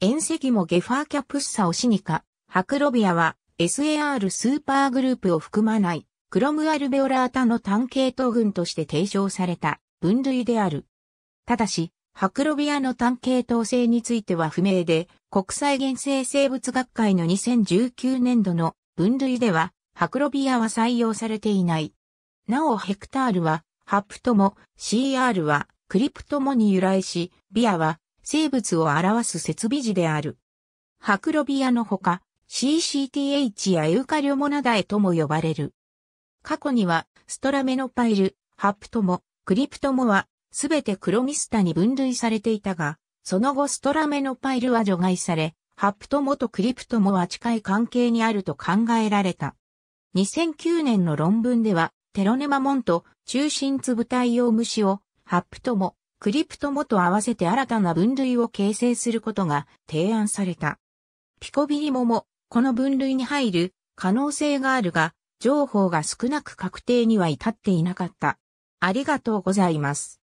遠赤もゲファーキャプッサオシニカ、ハクロビアは SAR スーパーグループを含まないクロムアルベオラータの単系統群として提唱された分類である。ただし、ハクロビアの単系統性については不明で、国際原生生物学会の2019年度の分類では、ハクロビアは採用されていない。なおヘクタールは、ハプトも CR はクリプトもに由来し、ビアは生物を表す設備時である。ハクロビアのほか、CCTH やユーカリョモナダエとも呼ばれる。過去には、ストラメノパイル、ハプトモ、クリプトモは、すべてクロミスタに分類されていたが、その後ストラメノパイルは除外され、ハプトモとクリプトモは近い関係にあると考えられた。2009年の論文では、テロネマモンと中心粒太陽虫を、ハプトモ、クリプトモと合わせて新たな分類を形成することが提案された。ピコビリモも、この分類に入る可能性があるが、情報が少なく確定には至っていなかった。ありがとうございます。